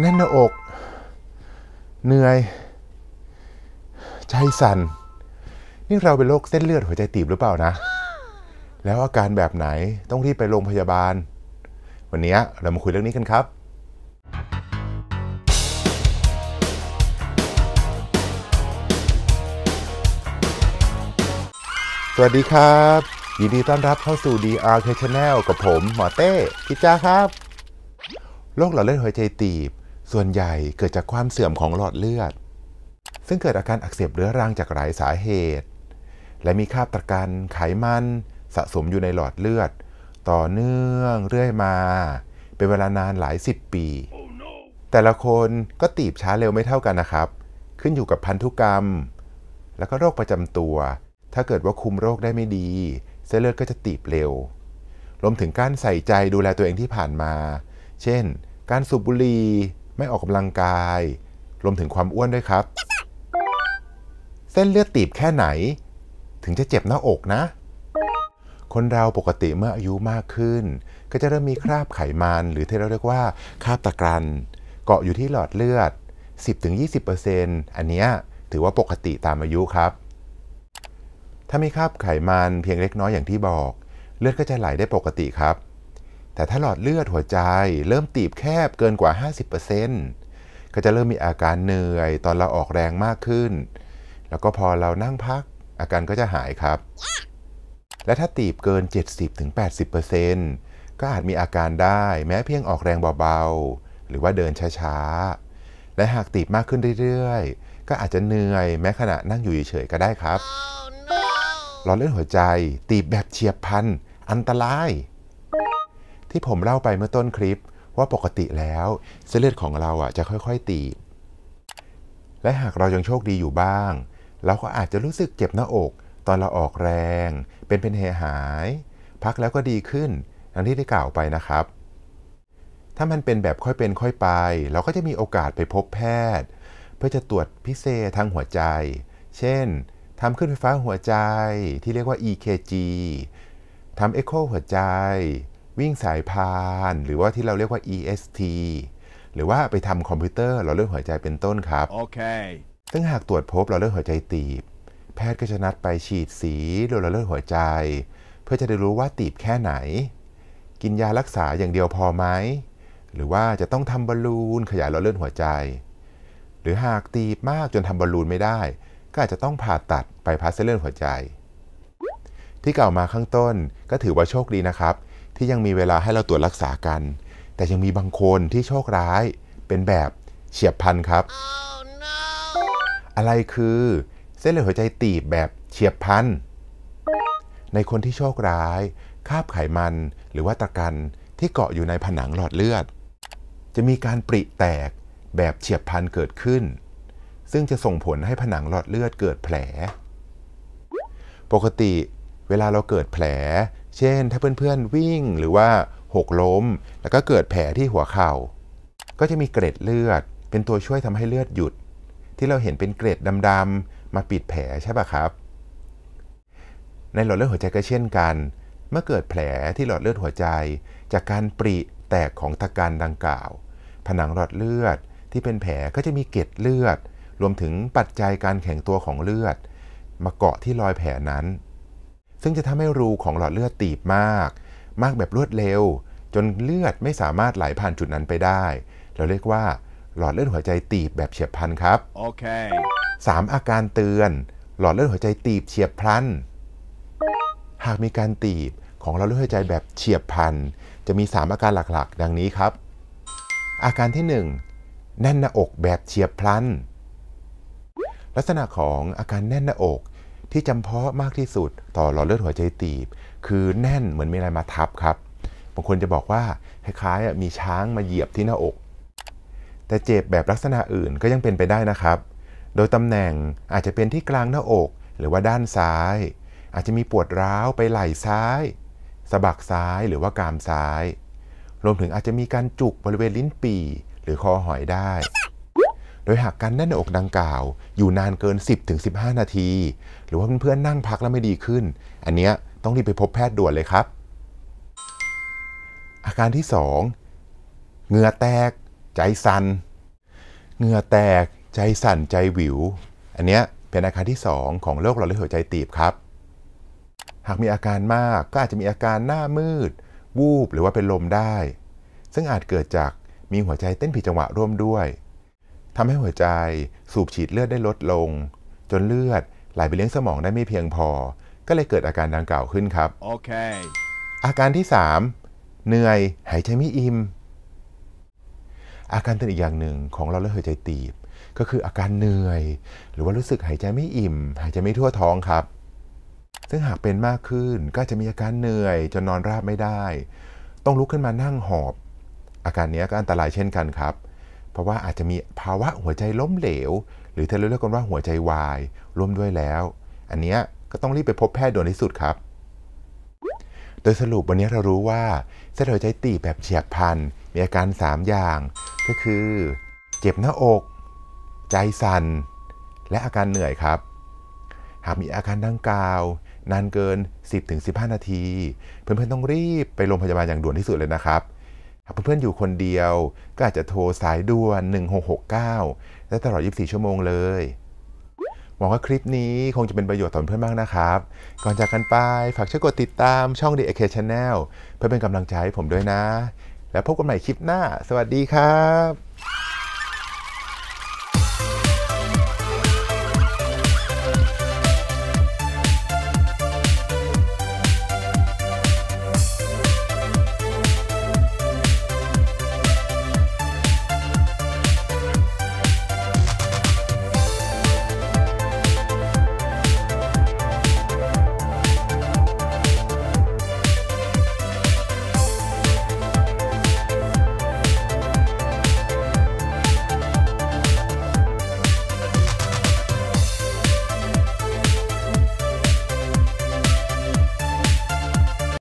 แน่นหน้าอก เหนื่อย ใจสัน่น นี่เราเป็นโรคเส้นเลือดหัวใจตีบหรือเปล่านะ แล้วอาการแบบไหนต้องรีบไปโรงพยาบาล วันนี้เรามาคุยเรื่องนี้กันครับ สวัสดีครับ ยินดีต้อนรับเข้าสู่ DR k Channel กับผม หมอเต้พิจ้าครับ โรคหลอดเลือดหัวใจตีบส่วนใหญ่เกิดจากความเสื่อมของหลอดเลือด ซึ่งเกิดอาการอักเสบเรื้อรังจากหลายสาเหตุ และมีคราบตะกันไขมันสะสมอยู่ในหลอดเลือด ต่อเนื่องเรื่อยมา เป็นเวลานานหลายสิบปี oh, no. แต่ละคนก็ตีบช้าเร็วไม่เท่ากันนะครับ ขึ้นอยู่กับพันธุกรรม แล้วก็โรคประจำตัว ถ้าเกิดว่าคุมโรคได้ไม่ดีเส้นเลือดก็จะตีบเร็ว รวมถึงการใส่ใจดูแลตัวเองที่ผ่านมา เช่น การสูบบุหรี่ไม่ออกกำลังกาย รวมถึงความอ้วนด้วยครับ เส้นเลือดตีบแค่ไหน ถึงจะเจ็บหน้าอกนะ คนเราปกติเมื่ออายุมากขึ้น ก็จะเริ่มมีคราบไขมันหรือที่เราเรียกว่าคราบตะกรันเกาะอยู่ที่หลอดเลือด 10-20%อันนี้ถือว่าปกติตามอายุครับ ถ้ามีคราบไขมันเพียงเล็กน้อยอย่างที่บอก เลือดก็จะไหลได้ปกติครับแต่ถ้าหลอดเลือดหัวใจเริ่มตีบแคบเกินกว่า 50%ก็จะเริ่มมีอาการเหนื่อยตอนเราออกแรงมากขึ้น แล้วก็พอเรานั่งพัก อาการก็จะหายครับ และถ้าตีบเกิน 70-80%ก็อาจมีอาการได้แม้เพียงออกแรงเบาๆ หรือว่าเดินช้าๆ และหากตีบมากขึ้นเรื่อยๆ ก็อาจจะเหนื่อยแม้ขณะนั่งอยู่เฉยๆ ก็ได้ครับ oh, no. หลอดเลือดหัวใจตีบแบบเฉียบพลันอันตรายที่ผมเล่าไปเมื่อต้นคลิปว่าปกติแล้วเส้นเลือดของเราอ่ะจะค่อยๆตีบและหากเรายังโชคดีอยู่บ้าง เราก็อาจจะรู้สึกเจ็บหน้าอกตอนเราออกแรงเป็นเป็นเหหาย พักแล้วก็ดีขึ้นดังที่ได้กล่าวไปนะครับ ถ้ามันเป็นแบบค่อยเป็นค่อยไป เราก็จะมีโอกาสไปพบแพทย์ เพื่อจะตรวจพิเศษทางหัวใจ เช่นทำขึ้นไฟฟ้าหัวใจ ที่เรียกว่า EKG ทำเอ็กโคหัวใจวิ่งสายพานหรือว่าที่เราเรียกว่า EST หรือว่าไปทำคอมพิวเตอร์หลอดเลือดหัวใจเป็นต้นครับ โอเคซึ่งหากตรวจพบหลอดเลือดหัวใจตีบ แพทย์ก็จะนัดไปฉีดสีหลอดเลือดหัวใจ เพื่อจะได้รู้ว่าตีบแค่ไหน กินยารักษาอย่างเดียวพอไหมหรือว่าจะต้องทำบอลลูนขยายหลอดเลือดหัวใจ หรือหากตีบมากจนทำบอลลูนไม่ได้ ก็อาจจะต้องผ่าตัดไปพัสเส้นเลือดหัวใจ ที่กล่าวมาข้างต้นก็ถือว่าโชคดีนะครับที่ยังมีเวลาให้เราตรวจรักษากัน แต่ยังมีบางคนที่โชคร้าย เป็นแบบเฉียบพลันครับ oh, no. อะไรคือเส้นเลือดหัวใจตีบแบบเฉียบพลันในคนที่โชคร้ายคาบไขมันหรือว่าตะกันที่เกาะอยู่ในผนังหลอดเลือด จะมีการปริแตกแบบเฉียบพลันเกิดขึ้น ซึ่งจะส่งผลให้ผนังหลอดเลือดเกิดแผล ปกติ เวลาเราเกิดแผลเช่นถ้าเพื่อนๆวิ่งหรือว่าหกล้มแล้วก็เกิดแผลที่หัวเขา่า ก็จะมีเกร็ดเลือดเป็นตัวช่วยทำให้เลือดหยุด ที่เราเห็นเป็นเกร็ดดำๆมาปิดแผลใช่ปะครับ ในหลอดเลือดหัวใจก็เช่นกัน เมื่อเกิดแผลที่หลอดเลือดหัวใจ จากการปริแตกของตะการดังกล่าว ผนังหลอดเลือดที่เป็นแผลก็จะมีเกล็ดเลือด รวมถึงปัจจัยการแข็งตัวของเลือด มาเกาะที่รอยแผลนั้นซึ่งจะทำให้รูของหลอดเลือดตีบมาก มากแบบรวดเร็ว จนเลือดไม่สามารถไหลผ่านจุดนั้นไปได้ เราเรียกว่า หลอดเลือดหัวใจตีบแบบเฉียบพลันครับโอเคสามอาการเตือน หลอดเลือดหัวใจตีบเฉียบพลัน หากมีการตีบของหลอดเลือดหัวใจแบบเฉียบพลันจะมี 3 อาการหลักๆ ดังนี้ครับ อาการที่ 1 แน่นหน้าอกแบบเฉียบพลัน ลักษณะของอาการแน่นหน้าอกที่จำเพาะมากที่สุดต่อหลอดเลือดหัวใจตีบ คือแน่นเหมือนมีอะไรมาทับครับบางคนจะบอกว่าคล้ายๆมีช้างมาเหยียบที่หน้าอก แต่เจ็บ แบบลักษณะอื่นก็ยังเป็นไปได้นะครับ โดยตำแหน่งอาจจะเป็นที่กลางหน้าอกหรือว่าด้านซ้าย อาจจะมีปวดร้าว ไปไหล่ซ้ายสะบักซ้ายหรือว่ากามซ้ายรวมถึงอาจจะมีการจุกบริเวณลิ้นปี่หรือคอหอยได้โดยหากการแน่นอกดังกล่าว อยู่นานเกิน 10-15 นาที หรือว่าเพื่อนๆนั่งพักแล้วไม่ดีขึ้น อันเนี้ยต้องรีบไปพบแพทย์ด่วนเลยครับ อาการที่ 2เหงื่อแตก ใจสัน่นเหงื่อแตกใจสั่นใจวิว อันเนี้ยเป็นอาการที่ 2 ของโรคหลอดเลือดหัวใจตีบครับ หากมีอาการมากก็อาจจะมีอาการหน้ามืด วูบหรือว่าเป็นลมได้ ซึ่งอาจเกิดจากมีหัวใจเต้นผิดจังหวะร่วมด้วยทำให้หัวใจสูบฉีดเลือดได้ลดลง จนเลือดไหลไปเลี้ยงสมองได้ไม่เพียงพอ ก็เลยเกิดอาการดังกล่าวขึ้นครับโอเค อาการที่ 3เหนื่อย หายใจไม่อิ่ม อาการตัวอีกอย่างหนึ่งของเราเลือดหัวใจตีบ ก็คืออาการเหนื่อย หรือว่ารู้สึกหายใจไม่อิ่ม หายใจไม่ทั่วท้องครับ ซึ่งหากเป็นมากขึ้นก็จะมีอาการเหนื่อย จนนอนราบไม่ได้ ต้องลุกขึ้นมานั่งหอบ อาการนี้ก็อันตรายเช่นกันครับเพราะว่าอาจจะมีภาวะหัวใจล้มเหลว หรือที่เราเรียกกันว่าหัวใจวาย ร่วมด้วยแล้ว อันนี้ก็ต้องรีบไปพบแพทย์ด่วนที่สุดครับ โดยสรุปวันนี้เรารู้ว่าเส้นหัวใจตีแบบเฉียบพลันมีอาการ 3 อย่าง ก็คือ เจ็บหน้าอก ใจสั่นและอาการเหนื่อยครับ หากมีอาการดังกล่าว นานเกิน 10-15 นาที เพื่อนๆต้องรีบไปโรงพยาบาลอย่างด่วนที่สุดเลยนะครับหากเพื่อนๆ อยู่คนเดียว ก็อาจจะโทรสายด่วน 1669ได้ตลอด 24 ชั่วโมงเลย หวังว่าคลิปนี้คงจะเป็นประโยชน์ต่อเพื่อนมากนะครับ ก่อนจากกันไป ฝากช่วยกดติดตามช่อง The AK Channel เพื่อเป็นกำลังใจให้ผมด้วยนะ แล้วพบกันใหม่คลิปหน้า สวัสดีครับ